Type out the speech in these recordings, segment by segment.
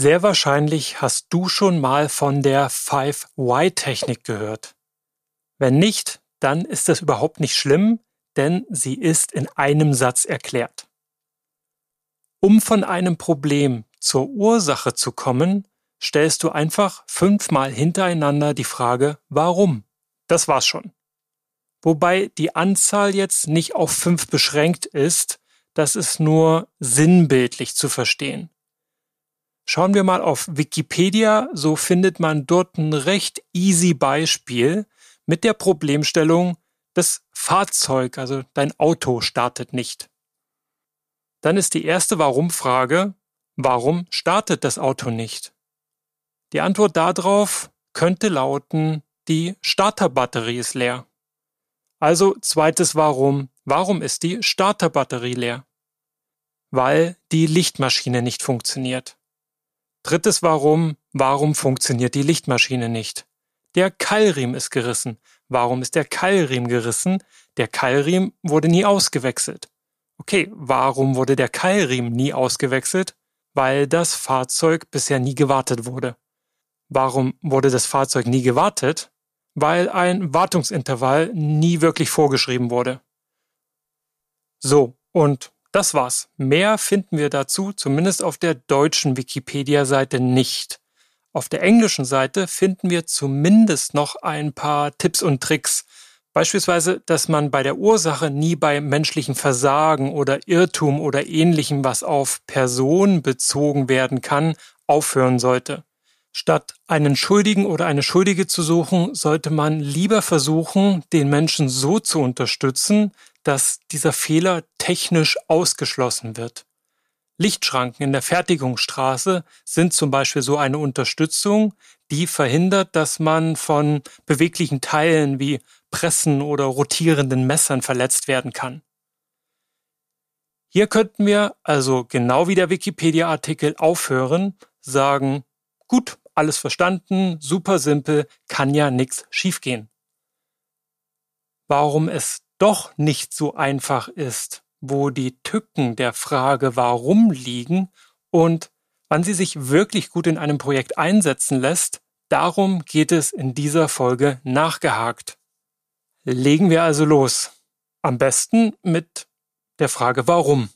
Sehr wahrscheinlich hast du schon mal von der 5-Y-Technik gehört. Wenn nicht, dann ist das überhaupt nicht schlimm, denn sie ist in einem Satz erklärt. Um von einem Problem zur Ursache zu kommen, stellst du einfach fünfmal hintereinander die Frage Warum? Das war's schon. Wobei die Anzahl jetzt nicht auf fünf beschränkt ist, das ist nur sinnbildlich zu verstehen. Schauen wir mal auf Wikipedia, so findet man dort ein recht easy Beispiel mit der Problemstellung, das Fahrzeug, also dein Auto startet nicht. Dann ist die erste Warum-Frage, warum startet das Auto nicht? Die Antwort darauf könnte lauten, die Starterbatterie ist leer. Also zweites Warum, warum ist die Starterbatterie leer? Weil die Lichtmaschine nicht funktioniert. Drittes Warum, warum funktioniert die Lichtmaschine nicht? Der Keilriemen ist gerissen. Warum ist der Keilriemen gerissen? Der Keilriemen wurde nie ausgewechselt. Okay, warum wurde der Keilriemen nie ausgewechselt? Weil das Fahrzeug bisher nie gewartet wurde. Warum wurde das Fahrzeug nie gewartet? Weil ein Wartungsintervall nie wirklich vorgeschrieben wurde. So, und das war's. Mehr finden wir dazu zumindest auf der deutschen Wikipedia-Seite nicht. Auf der englischen Seite finden wir zumindest noch ein paar Tipps und Tricks. Beispielsweise, dass man bei der Ursache nie bei menschlichem Versagen oder Irrtum oder ähnlichem, was auf Person bezogen werden kann, aufhören sollte. Statt einen Schuldigen oder eine Schuldige zu suchen, sollte man lieber versuchen, den Menschen so zu unterstützen, dass dieser Fehler technisch ausgeschlossen wird. Lichtschranken in der Fertigungsstraße sind zum Beispiel so eine Unterstützung, die verhindert, dass man von beweglichen Teilen wie Pressen oder rotierenden Messern verletzt werden kann. Hier könnten wir also genau wie der Wikipedia-Artikel aufhören, sagen, gut, alles verstanden, super simpel, kann ja nichts schiefgehen. Warum es doch nicht so einfach ist, wo die Tücken der Frage warum liegen und wann sie sich wirklich gut in einem Projekt einsetzen lässt, darum geht es in dieser Folge nachgehakt. Legen wir also los. Am besten mit der Frage warum.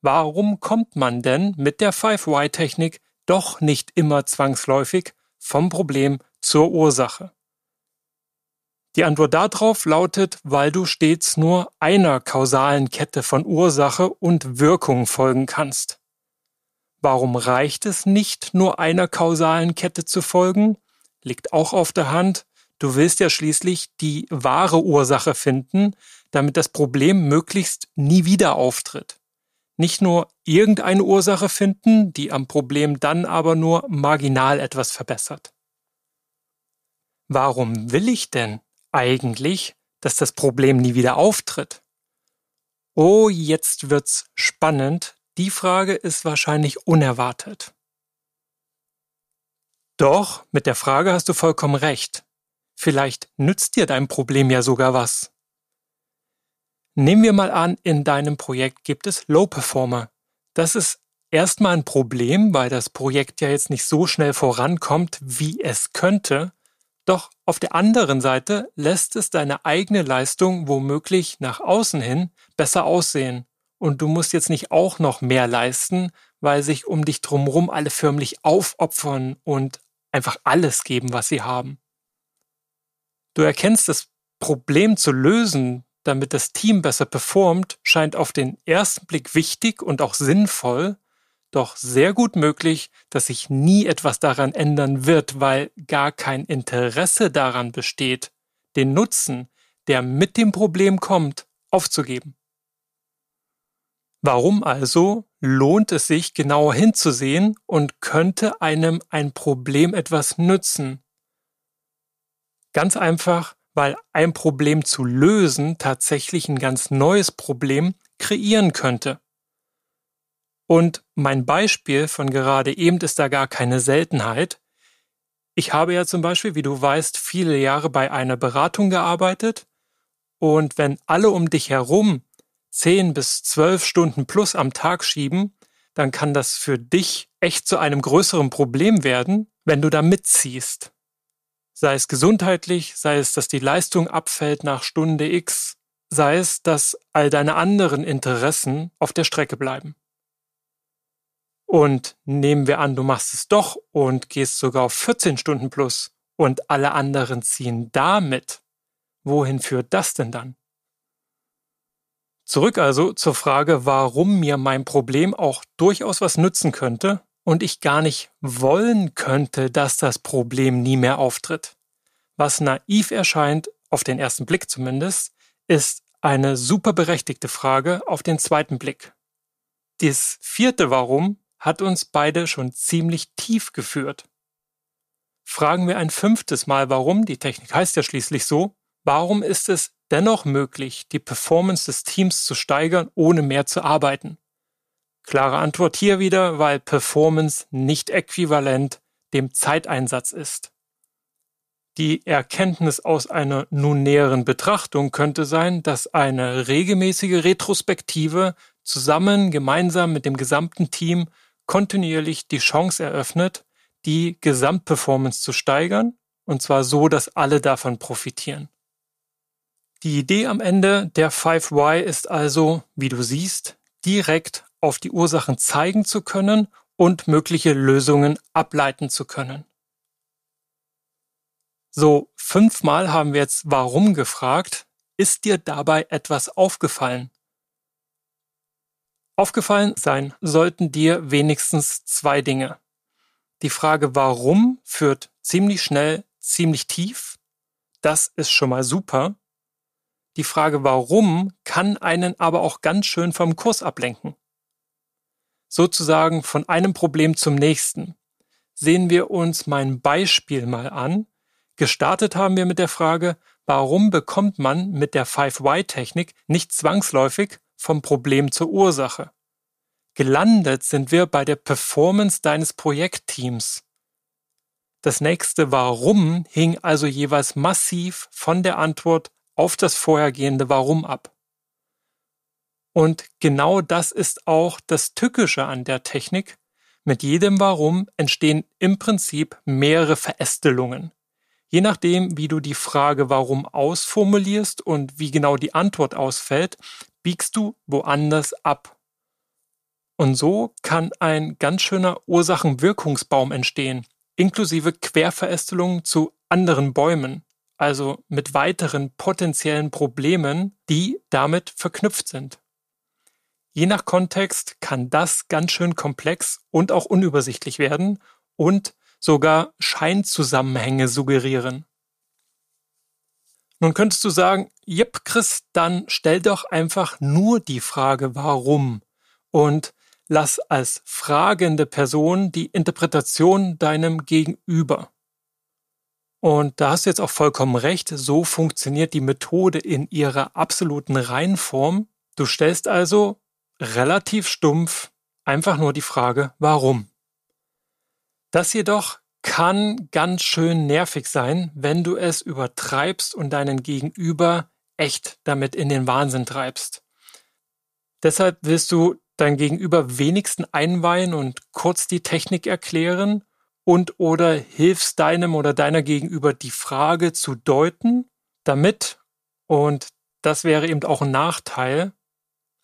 Warum kommt man denn mit der 5 y technik doch nicht immer zwangsläufig vom Problem zur Ursache? Die Antwort darauf lautet, weil du stets nur einer kausalen Kette von Ursache und Wirkung folgen kannst. Warum reicht es nicht, nur einer kausalen Kette zu folgen? Liegt auch auf der Hand. Du willst ja schließlich die wahre Ursache finden, damit das Problem möglichst nie wieder auftritt. Nicht nur irgendeine Ursache finden, die am Problem dann aber nur marginal etwas verbessert. Warum will ich denn eigentlich, dass das Problem nie wieder auftritt. Oh, jetzt wird's spannend. Die Frage ist wahrscheinlich unerwartet. Doch, mit der Frage hast du vollkommen recht. Vielleicht nützt dir dein Problem ja sogar was. Nehmen wir mal an, in deinem Projekt gibt es Low Performer. Das ist erstmal ein Problem, weil das Projekt ja jetzt nicht so schnell vorankommt, wie es könnte. Doch auf der anderen Seite lässt es deine eigene Leistung womöglich nach außen hin besser aussehen. Und du musst jetzt nicht auch noch mehr leisten, weil sich um dich drumherum alle förmlich aufopfern und einfach alles geben, was sie haben. Du erkennst, das Problem zu lösen, damit das Team besser performt, scheint auf den ersten Blick wichtig und auch sinnvoll, doch sehr gut möglich, dass sich nie etwas daran ändern wird, weil gar kein Interesse daran besteht, den Nutzen, der mit dem Problem kommt, aufzugeben. Warum also lohnt es sich, genauer hinzusehen und könnte einem ein Problem etwas nützen? Ganz einfach, weil ein Problem zu lösen tatsächlich ein ganz neues Problem kreieren könnte. Und mein Beispiel von gerade eben ist da gar keine Seltenheit. Ich habe ja zum Beispiel, wie du weißt, viele Jahre bei einer Beratung gearbeitet. Und wenn alle um dich herum zehn bis zwölf Stunden plus am Tag schieben, dann kann das für dich echt zu einem größeren Problem werden, wenn du da mitziehst. Sei es gesundheitlich, sei es, dass die Leistung abfällt nach Stunde X, sei es, dass all deine anderen Interessen auf der Strecke bleiben. Und nehmen wir an, du machst es doch und gehst sogar auf 14 Stunden plus und alle anderen ziehen damit. Wohin führt das denn dann? Zurück also zur Frage, warum mir mein Problem auch durchaus was nützen könnte und ich gar nicht wollen könnte, dass das Problem nie mehr auftritt. Was naiv erscheint, auf den ersten Blick zumindest, ist eine super berechtigte Frage auf den zweiten Blick. Das vierte Warum hat uns beide schon ziemlich tief geführt. Fragen wir ein fünftes Mal, warum, die Technik heißt ja schließlich so, warum ist es dennoch möglich, die Performance des Teams zu steigern, ohne mehr zu arbeiten? Klare Antwort hier wieder, weil Performance nicht äquivalent dem Zeiteinsatz ist. Die Erkenntnis aus einer nun näheren Betrachtung könnte sein, dass eine regelmäßige Retrospektive zusammen gemeinsam mit dem gesamten Team kontinuierlich die Chance eröffnet, die Gesamtperformance zu steigern, und zwar so, dass alle davon profitieren. Die Idee am Ende der 5Y ist also, wie du siehst, direkt auf die Ursachen zeigen zu können und mögliche Lösungen ableiten zu können. So, fünfmal haben wir jetzt warum gefragt. Ist dir dabei etwas aufgefallen? Aufgefallen sein sollten dir wenigstens zwei Dinge. Die Frage warum führt ziemlich schnell, ziemlich tief. Das ist schon mal super. Die Frage warum kann einen aber auch ganz schön vom Kurs ablenken. Sozusagen von einem Problem zum nächsten. Sehen wir uns mein Beispiel mal an. Gestartet haben wir mit der Frage, warum bekommt man mit der 5Y-Technik nicht zwangsläufig vom Problem zur Ursache. Gelandet sind wir bei der Performance deines Projektteams. Das nächste Warum hing also jeweils massiv von der Antwort auf das vorhergehende Warum ab. Und genau das ist auch das Tückische an der Technik. Mit jedem Warum entstehen im Prinzip mehrere Verästelungen. Je nachdem, wie du die Frage Warum ausformulierst und wie genau die Antwort ausfällt, biegst du woanders ab. Und so kann ein ganz schöner Ursachenwirkungsbaum entstehen, inklusive Querverästelungen zu anderen Bäumen, also mit weiteren potenziellen Problemen, die damit verknüpft sind. Je nach Kontext kann das ganz schön komplex und auch unübersichtlich werden und sogar Scheinzusammenhänge suggerieren. Nun könntest du sagen, jep, Chris, dann stell doch einfach nur die Frage warum und lass als fragende Person die Interpretation deinem Gegenüber. Und da hast du jetzt auch vollkommen recht, so funktioniert die Methode in ihrer absoluten Reinform. Du stellst also relativ stumpf einfach nur die Frage warum. Das jedoch kann ganz schön nervig sein, wenn du es übertreibst und deinen Gegenüber echt damit in den Wahnsinn treibst. Deshalb willst du dein Gegenüber wenigstens einweihen und kurz die Technik erklären und oder hilfst deinem oder deiner Gegenüber die Frage zu deuten, damit, und das wäre eben auch ein Nachteil,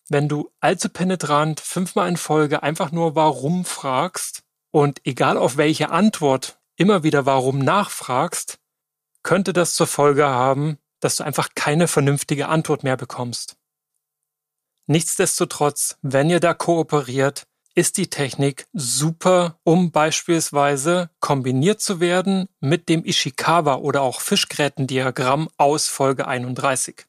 wenn du allzu penetrant fünfmal in Folge einfach nur warum fragst und egal auf welche Antwort immer wieder warum nachfragst, könnte das zur Folge haben, dass du einfach keine vernünftige Antwort mehr bekommst. Nichtsdestotrotz, wenn ihr da kooperiert, ist die Technik super, um beispielsweise kombiniert zu werden mit dem Ishikawa oder auch Fischgrätendiagramm aus Folge 31.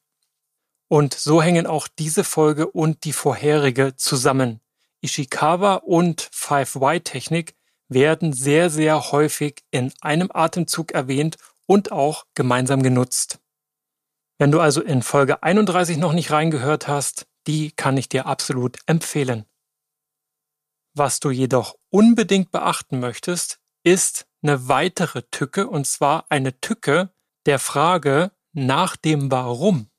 Und so hängen auch diese Folge und die vorherige zusammen. Ishikawa und 5Y-Technik werden sehr, sehr häufig in einem Atemzug erwähnt und auch gemeinsam genutzt. Wenn du also in Folge 31 noch nicht reingehört hast, die kann ich dir absolut empfehlen. Was du jedoch unbedingt beachten möchtest, ist eine weitere Tücke, und zwar eine Tücke der Frage nach dem Warum.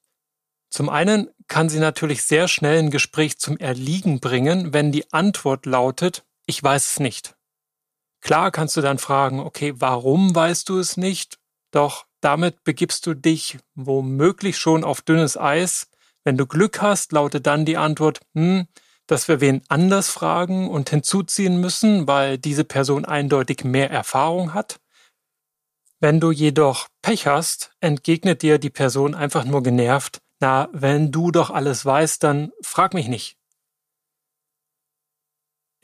Zum einen kann sie natürlich sehr schnell ein Gespräch zum Erliegen bringen, wenn die Antwort lautet, ich weiß es nicht. Klar kannst du dann fragen, okay, warum weißt du es nicht? Doch damit begibst du dich womöglich schon auf dünnes Eis. Wenn du Glück hast, lautet dann die Antwort, hm, dass wir wen anders fragen und hinzuziehen müssen, weil diese Person eindeutig mehr Erfahrung hat. Wenn du jedoch Pech hast, entgegnet dir die Person einfach nur genervt, na, wenn du doch alles weißt, dann frag mich nicht.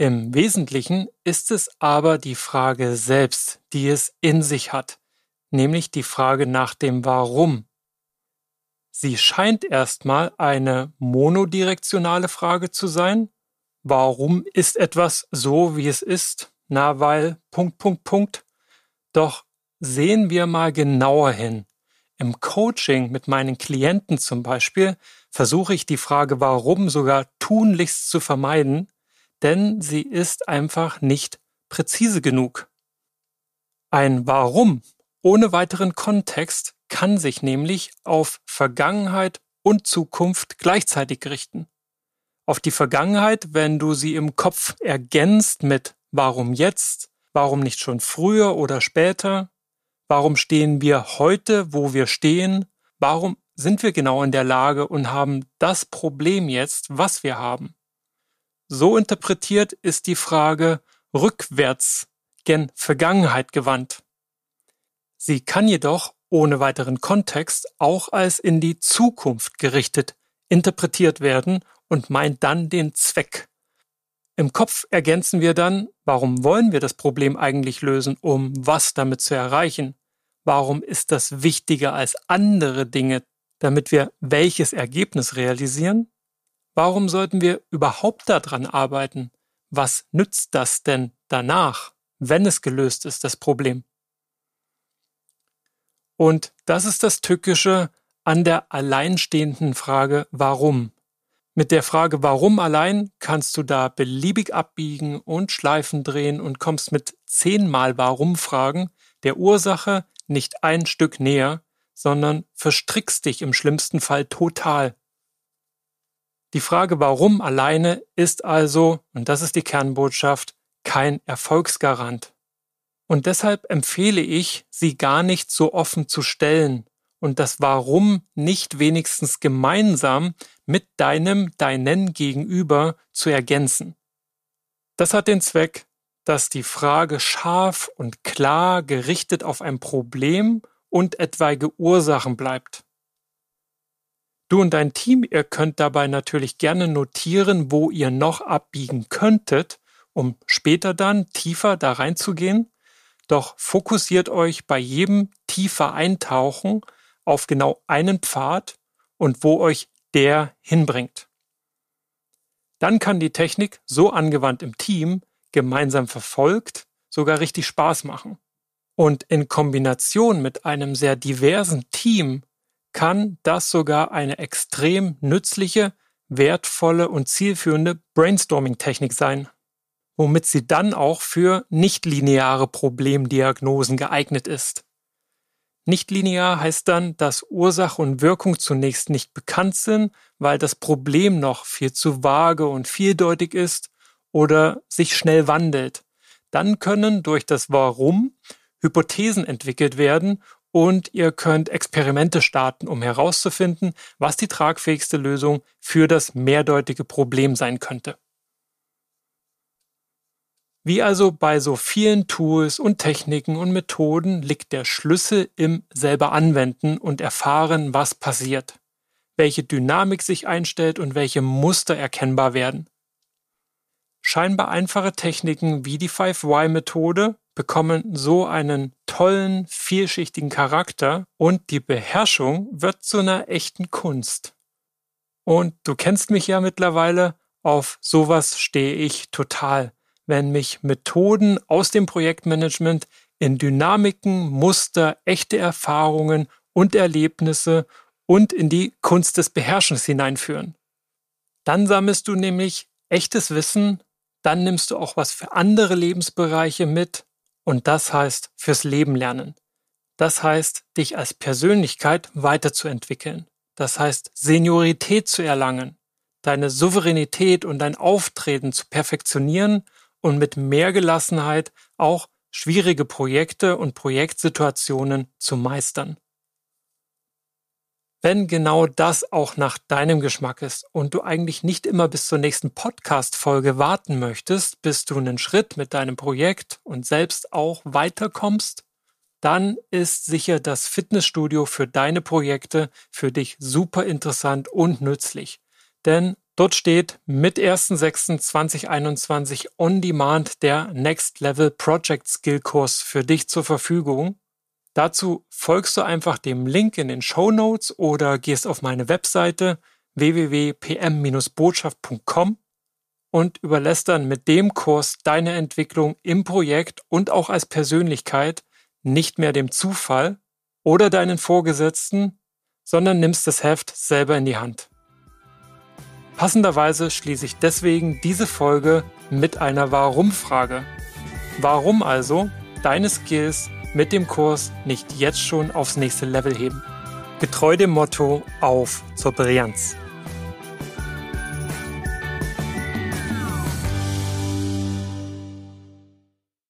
Im Wesentlichen ist es aber die Frage selbst, die es in sich hat, nämlich die Frage nach dem Warum. Sie scheint erstmal eine monodirektionale Frage zu sein. Warum ist etwas so, wie es ist? Na, weil Punkt, Punkt, Punkt. Doch sehen wir mal genauer hin. Im Coaching mit meinen Klienten zum Beispiel versuche ich die Frage Warum sogar tunlichst zu vermeiden, denn sie ist einfach nicht präzise genug. Ein Warum ohne weiteren Kontext kann sich nämlich auf Vergangenheit und Zukunft gleichzeitig richten. Auf die Vergangenheit, wenn du sie im Kopf ergänzt mit Warum jetzt? Warum nicht schon früher oder später? Warum stehen wir heute, wo wir stehen? Warum sind wir genau in der Lage und haben das Problem jetzt, was wir haben? So interpretiert ist die Frage rückwärts gen Vergangenheit gewandt. Sie kann jedoch ohne weiteren Kontext auch als in die Zukunft gerichtet interpretiert werden und meint dann den Zweck. Im Kopf ergänzen wir dann, warum wollen wir das Problem eigentlich lösen, um was damit zu erreichen? Warum ist das wichtiger als andere Dinge, damit wir welches Ergebnis realisieren? Warum sollten wir überhaupt daran arbeiten? Was nützt das denn danach, wenn es gelöst ist, das Problem? Und das ist das Tückische an der alleinstehenden Frage Warum. Mit der Frage Warum allein kannst du da beliebig abbiegen und Schleifen drehen und kommst mit zehnmal Warum-Fragen der Ursache nicht ein Stück näher, sondern verstrickst dich im schlimmsten Fall total. Die Frage warum alleine ist also, und das ist die Kernbotschaft, kein Erfolgsgarant. Und deshalb empfehle ich, sie gar nicht so offen zu stellen und das Warum nicht wenigstens gemeinsam mit deinem Deinen gegenüber zu ergänzen. Das hat den Zweck, dass die Frage scharf und klar gerichtet auf ein Problem und etwaige Ursachen bleibt. Du und dein Team, ihr könnt dabei natürlich gerne notieren, wo ihr noch abbiegen könntet, um später dann tiefer da reinzugehen. Doch fokussiert euch bei jedem tiefer Eintauchen auf genau einen Pfad und wo euch der hinbringt. Dann kann die Technik, so angewandt im Team, gemeinsam verfolgt, sogar richtig Spaß machen. Und in Kombination mit einem sehr diversen Team kann das sogar eine extrem nützliche, wertvolle und zielführende Brainstorming-Technik sein, womit sie dann auch für nichtlineare Problemdiagnosen geeignet ist. Nichtlinear heißt dann, dass Ursache und Wirkung zunächst nicht bekannt sind, weil das Problem noch viel zu vage und vieldeutig ist oder sich schnell wandelt. Dann können durch das Warum Hypothesen entwickelt werden und ihr könnt Experimente starten, um herauszufinden, was die tragfähigste Lösung für das mehrdeutige Problem sein könnte. Wie also bei so vielen Tools und Techniken und Methoden liegt der Schlüssel im selber anwenden und erfahren, was passiert, welche Dynamik sich einstellt und welche Muster erkennbar werden. Scheinbar einfache Techniken wie die 5Y-Methode bekommen so einen tollen, vielschichtigen Charakter und die Beherrschung wird zu einer echten Kunst. Und du kennst mich ja mittlerweile, auf sowas stehe ich total, wenn mich Methoden aus dem Projektmanagement in Dynamiken, Muster, echte Erfahrungen und Erlebnisse und in die Kunst des Beherrschens hineinführen. Dann sammelst du nämlich echtes Wissen, dann nimmst du auch was für andere Lebensbereiche mit und das heißt fürs Leben lernen. Das heißt, dich als Persönlichkeit weiterzuentwickeln. Das heißt, Seniorität zu erlangen, deine Souveränität und dein Auftreten zu perfektionieren und mit mehr Gelassenheit auch schwierige Projekte und Projektsituationen zu meistern wenn genau das auch nach deinem Geschmack ist und du eigentlich nicht immer bis zur nächsten Podcast-Folge warten möchtest, bis du einen Schritt mit deinem Projekt und selbst auch weiterkommst, dann ist sicher das Fitnessstudio für deine Projekte für dich super interessant und nützlich. Denn dort steht mit 1.6.2021 on demand der Next Level Project Skill Kurs für dich zur Verfügung Dazu folgst du einfach dem Link in den Show Notes oder gehst auf meine Webseite www.pm-botschaft.com und überlässt dann mit dem Kurs deine Entwicklung im Projekt und auch als Persönlichkeit nicht mehr dem Zufall oder deinen Vorgesetzten, sondern nimmst das Heft selber in die Hand. Passenderweise schließe ich deswegen diese Folge mit einer Warum-Frage. Warum also deine Skills mit dem Kurs nicht jetzt schon aufs nächste Level heben. Getreu dem Motto auf zur Brillanz.